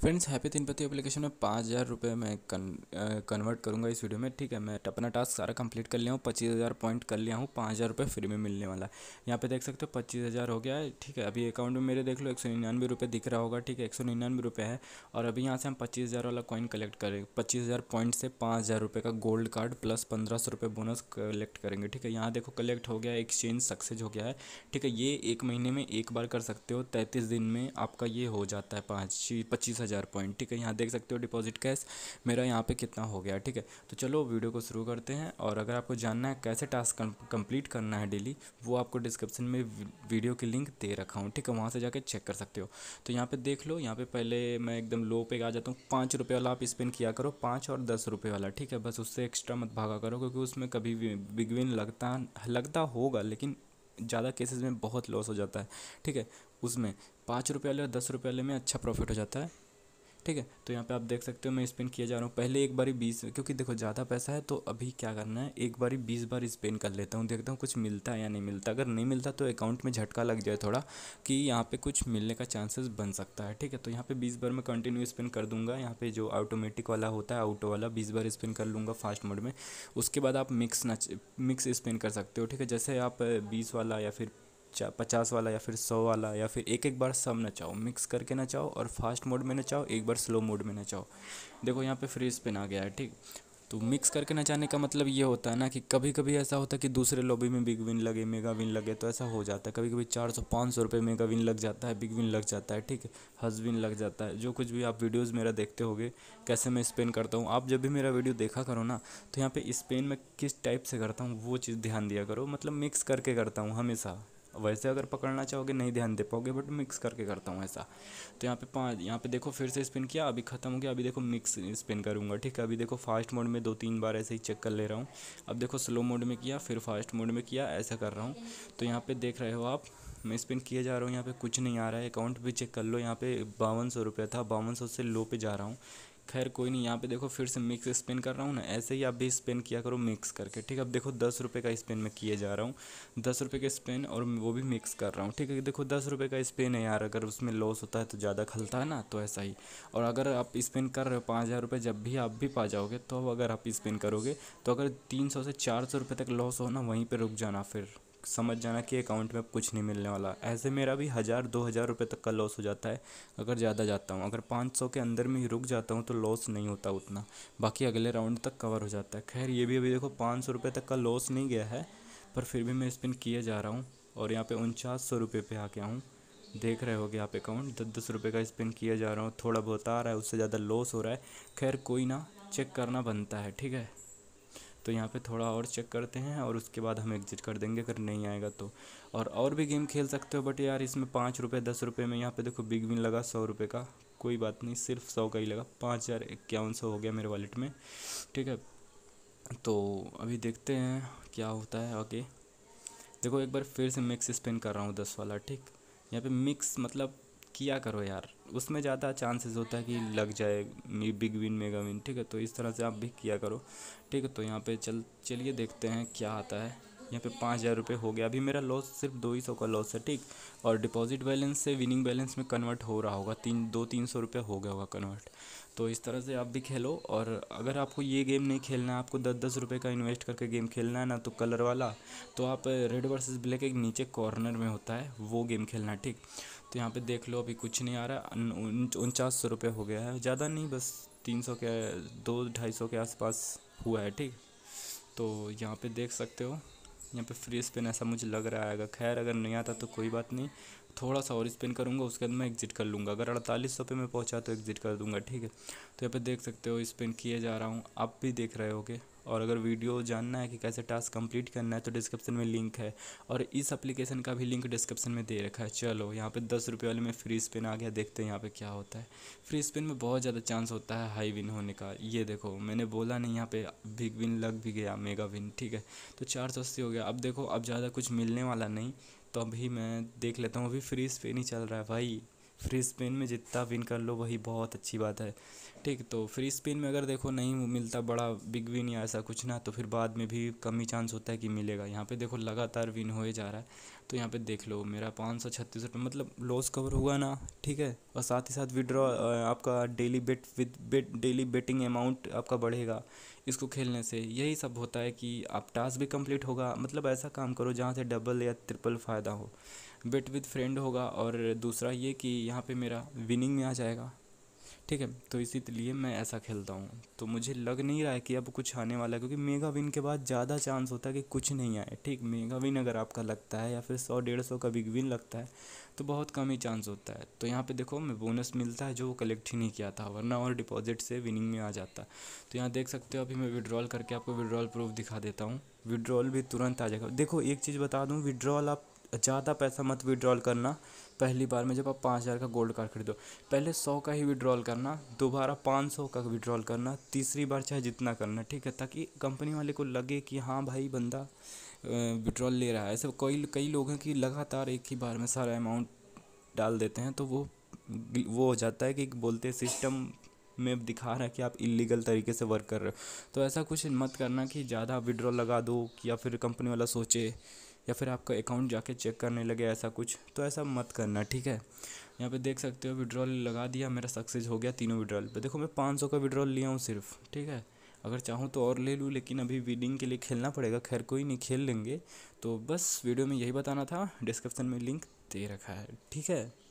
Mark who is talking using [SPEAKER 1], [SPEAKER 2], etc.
[SPEAKER 1] friends happy तीनपति application में पाँच हज़ार रुपये मैं कन कन्वर्ट करूँगा इस वीडियो में ठीक है मैं अपना टास्क सारा कंप्लीट कर लिया हूँ पच्चीस हज़ार पॉइंट कर लिया हूँ पाँच हज़ार रुपये फ्री में मिलने वाला है यहाँ पे देख सकते हो पच्चीस हज़ार हो गया है ठीक है अभी अकाउंट में मेरे देख लो एक सौ निन्यानवे रुपये दिख रहा होगा ठीक है एक सौ निन्यानवे रुपये है और अभी यहाँ से हम पच्चीस हज़ार वाला कॉइन कलेक्ट करेंगे पच्चीस हज़ार पॉइंट से पाँच हज़ार रुपये का गोल्ड कार्ड प्लस पंद्रह सौ रुपये बोनस कलेक्ट करेंगे ठीक है यहाँ देखो कलेक्ट हो गया एक्सचेंज सक्सेज हो गया है ठीक है ये एक महीने में एक बार कर सकते हो तैंतीस दिन में आपका ये हो जाता है पाँच पच्चीस हज़ार पॉइंट ठीक है यहाँ देख सकते हो डिपॉजिट कैश मेरा यहाँ पे कितना हो गया ठीक है तो चलो वीडियो को शुरू करते हैं और अगर आपको जानना है कैसे टास्क कंप्लीट करना है डेली वो आपको डिस्क्रिप्शन में वीडियो की लिंक दे रखा हूँ ठीक है वहाँ से जाके चेक कर सकते हो तो यहाँ पर देख लो यहाँ पर पहले मैं एकदम लो पे आ जाता हूँ पाँच रुपये वाला आप स्पिन किया करो पाँच और दस रुपये वाला ठीक है बस उससे एक्स्ट्रा मत भागा करो क्योंकि उसमें कभी भी बिग विन लगता लगता होगा लेकिन ज़्यादा केसेस में बहुत लॉस हो जाता है ठीक है उसमें पाँच रुपये वाले और दस रुपये वाले में अच्छा प्रॉफिट हो जाता है ठीक है तो यहाँ पे आप देख सकते हो मैं स्पिन किया जा रहा हूँ पहले एक बारी बीस क्योंकि देखो ज़्यादा पैसा है तो अभी क्या करना है एक बारी बीस बार स्पिन कर लेता हूँ देखता हूँ कुछ मिलता है या नहीं मिलता अगर नहीं मिलता तो अकाउंट में झटका लग जाए थोड़ा कि यहाँ पर कुछ मिलने का चांसेस बन सकता है ठीक है तो यहाँ पर बीस बार मैं कंटिन्यू स्पिन कर दूँगा यहाँ पर जो ऑटोमेटिक वाला होता है ऑटो वाला बीस बार स्पिन कर लूँगा फास्ट मोड में उसके बाद आप मिक्स ना मिक्स स्पिन कर सकते हो ठीक है जैसे आप बीस वाला या फिर चा पचास वाला या फिर सौ वाला या फिर एक एक बार सब नचाओ मिक्स करके नचाओ और फास्ट मोड में नचाओ एक बार स्लो मोड में नचाओ देखो यहाँ पे फ्रीज पिन आ गया है ठीक तो मिक्स करके नचाने का मतलब ये होता है ना कि कभी कभी ऐसा होता है कि दूसरे लॉबी में बिग विन लगे मेगा विन लगे तो ऐसा हो जाता है कभी कभी चार सौ पाँच सौ रुपये मेगा विन लग जाता है बिग विन लग जाता है ठीक है हज विन लग जाता है जो कुछ भी आप वीडियोस मेरा देखते होगे कैसे मैं स्पेन करता हूँ आप जब भी मेरा वीडियो देखा करो ना तो यहाँ पर स्पेन में किस टाइप से करता हूँ वो चीज़ ध्यान दिया करो मतलब मिक्स करके करता हूँ हमेशा वैसे अगर पकड़ना चाहोगे नहीं ध्यान दे पाओगे बट मिक्स करके करता हूँ ऐसा तो यहाँ पे पाँच यहाँ पे देखो फिर से स्पिन किया अभी ख़त्म हो गया अभी देखो मिक्स स्पिन करूँगा ठीक है अभी देखो फास्ट मोड में दो तीन बार ऐसे ही चेक कर ले रहा हूँ अब देखो स्लो मोड में किया फिर फास्ट मोड में किया ऐसा कर रहा हूँ तो यहाँ पर देख रहे हो आप मैं स्पिन किए जा रहा हूँ यहाँ पे कुछ नहीं आ रहा है अकाउंट भी चेक कर लो यहाँ पे बावन सौ रुपया था बावन सौ से लो पे जा रहा हूँ खैर कोई नहीं यहाँ पे देखो फिर से मिक्स स्पिन कर रहा हूँ ना ऐसे ही आप भी स्पिन किया करो मिक्स करके ठीक है अब देखो दस रुपये का स्पिन मैं किए जा रहा हूँ दस रुपये का स्पिन और वो भी मिक्स कर रहा हूँ ठीक है देखो दस रुपये का स्पिन है यार अगर उसमें लॉस होता है तो ज़्यादा खलता है ना तो ऐसा ही और अगर आप स्पिन कर रहे हो पाँच हज़ार रुपये जब भी आप भी पा जाओगे तो अगर आप स्पिन करोगे तो अगर तीन सौ से चार सौ रुपये तक लॉस हो ना वहीं पर रुक जाना फिर समझ जाना कि अकाउंट में अब कुछ नहीं मिलने वाला ऐसे मेरा भी हज़ार दो हज़ार रुपये तक का लॉस हो जाता है अगर ज़्यादा जाता हूँ अगर पाँच सौ के अंदर में ही रुक जाता हूँ तो लॉस नहीं होता उतना बाकी अगले राउंड तक कवर हो जाता है खैर ये भी अभी देखो पाँच सौ रुपये तक का लॉस नहीं गया है पर फिर भी मैं स्पिन किए जा रहा हूँ और यहाँ पे उनचास सौ रुपये पे आ गया हूँ देख रहे हो गए आप अकाउंट दस दस रुपये का स्पिन किया जा रहा हूँ थोड़ा बहुत आ रहा है उससे ज़्यादा लॉस हो रहा है खैर कोई ना चेक करना बनता है ठीक है तो यहाँ पे थोड़ा और चेक करते हैं और उसके बाद हम एग्जिट कर देंगे अगर नहीं आएगा तो और और भी गेम खेल सकते हो बट यार इसमें पाँच रुपये दस रुपये में यहाँ पे देखो बिग विन लगा सौ रुपये का कोई बात नहीं सिर्फ सौ का ही लगा पाँच हज़ार इक्यावन सौ हो गया मेरे वॉलेट में ठीक है तो अभी देखते हैं क्या होता है ओके देखो एक बार फिर से मिक्स स्पिन कर रहा हूँ दस वाला ठीक यहाँ पर मिक्स मतलब किया करो यार उसमें ज़्यादा चांसेस होता है कि लग जाए बिग विन मेगा विन ठीक है तो इस तरह से आप भी किया करो ठीक है तो यहाँ पे चल चलिए देखते हैं क्या आता है यहाँ पे पाँच हज़ार रुपये हो गया अभी मेरा लॉस सिर्फ दो ही सौ का लॉस है ठीक और डिपॉजिट बैलेंस से विनिंग बैलेंस में कन्वर्ट हो रहा होगा तीन दो तीन सौ रुपये हो गया होगा कन्वर्ट तो इस तरह से आप भी खेलो और अगर आपको ये गेम नहीं खेलना है आपको दस दस रुपये का इन्वेस्ट करके गेम खेलना है ना तो कलर वाला तो आप रेड वर्सेस ब्लैक एक नीचे कॉर्नर में होता है वो गेम खेलना ठीक तो यहाँ पे देख लो अभी कुछ नहीं आ रहा उनचास सौ रुपये हो गया है ज़्यादा नहीं बस तीन सौ के दो ढाई सौ के आसपास हुआ है ठीक तो यहाँ पर देख सकते हो यहाँ पर फ्री स्पिन ऐसा मुझे लग रहा अगर खैर अगर नहीं आता तो कोई बात नहीं थोड़ा सा और स्पिन करूँगा उसके बाद मैं एग्जिट कर लूँगा अगर अड़तालीस सौ पे मैं पहुँचा तो एग्जिट कर दूँगा ठीक है तो यहाँ पर देख सकते हो स्पिन किए जा रहा हूँ आप भी देख रहे होगे और अगर वीडियो जानना है कि कैसे टास्क कंप्लीट करना है तो डिस्क्रिप्शन में लिंक है और इस एप्लीकेशन का भी लिंक डिस्क्रिप्शन में दे रखा है चलो यहाँ पे दस रुपये वाले में फ्री स्पिन आ गया देखते हैं यहाँ पे क्या होता है फ्री स्पिन में बहुत ज़्यादा चांस होता है हाई विन होने का ये देखो मैंने बोला नहीं यहाँ पे बिग विन लग भी गया मेगा विन ठीक है तो चार सौ अस्सी हो गया अब देखो अब ज़्यादा कुछ मिलने वाला नहीं तो अभी मैं देख लेता हूँ अभी फ्रीज पे नहीं चल रहा है भाई फ्री स्पिन में जितना विन कर लो वही बहुत अच्छी बात है ठीक तो फ्री स्पिन में अगर देखो नहीं मिलता बड़ा बिग विन या ऐसा कुछ ना तो फिर बाद में भी कम ही चांस होता है कि मिलेगा यहाँ पे देखो लगातार विन होए जा रहा है तो यहाँ पे देख लो मेरा पाँच सौ छत्तीस रुपये मतलब लॉस कवर हुआ ना ठीक है और साथ ही साथ विड्रॉ आपका daily bet with bet daily betting amount आपका बढ़ेगा इसको खेलने से यही सब होता है कि आप टास्क भी कंप्लीट होगा मतलब ऐसा काम करो जहाँ से डबल या ट्रिपल फ़ायदा हो बेट विद फ्रेंड होगा और दूसरा ये कि यहाँ पे मेरा विनिंग में आ जाएगा ठीक है तो इसी लिए मैं ऐसा खेलता हूँ तो मुझे लग नहीं रहा है कि अब कुछ आने वाला है क्योंकि मेगा विन के बाद ज़्यादा चांस होता है कि कुछ नहीं आए ठीक मेगा विन अगर आपका लगता है या फिर सौ डेढ़ सौ का बिग विन लगता है तो बहुत कम ही चांस होता है तो यहाँ पे देखो मैं बोनस मिलता है जो कलेक्ट ही नहीं किया था वरना और डिपॉजिट से विनिंग में आ जाता तो यहाँ देख सकते हो अभी मैं विड्रॉल करके आपको विड्रॉल प्रूफ दिखा देता हूँ विड्रॉल भी तुरंत आ जाएगा देखो एक चीज़ बता दूँ विड्रॉल आप ज़्यादा पैसा मत विड्रॉल करना पहली बार में जब आप पाँच हज़ार का गोल्ड कार्ड खरीदो पहले सौ का ही विड्रॉल करना दोबारा पाँच सौ का विड्रॉल करना तीसरी बार चाहे जितना करना ठीक है ताकि कंपनी वाले को लगे कि हाँ भाई बंदा विड्रॉल ले रहा है ऐसे कई कई लोग हैं कि लगातार एक ही बार में सारा अमाउंट डाल देते हैं तो वो वो हो जाता है कि बोलते सिस्टम में दिखा रहा है कि आप इलीगल तरीके से वर्क कर रहे हो तो ऐसा कुछ मत करना कि ज़्यादा विड्रॉल लगा दो या फिर कंपनी वाला सोचे या फिर आपका अकाउंट जाके चेक करने लगे ऐसा कुछ तो ऐसा मत करना ठीक है यहाँ पे देख सकते हो विड्रॉल लगा दिया मेरा सक्सेस हो गया तीनों विड्रॉल पे देखो मैं पाँच सौ का विड्रॉल लिया हूँ सिर्फ ठीक है अगर चाहूँ तो और ले लूँ लेकिन अभी विडिंग के लिए खेलना पड़ेगा खैर कोई नहीं खेल लेंगे तो बस वीडियो में यही बताना था डिस्क्रिप्सन में लिंक दे रखा है ठीक है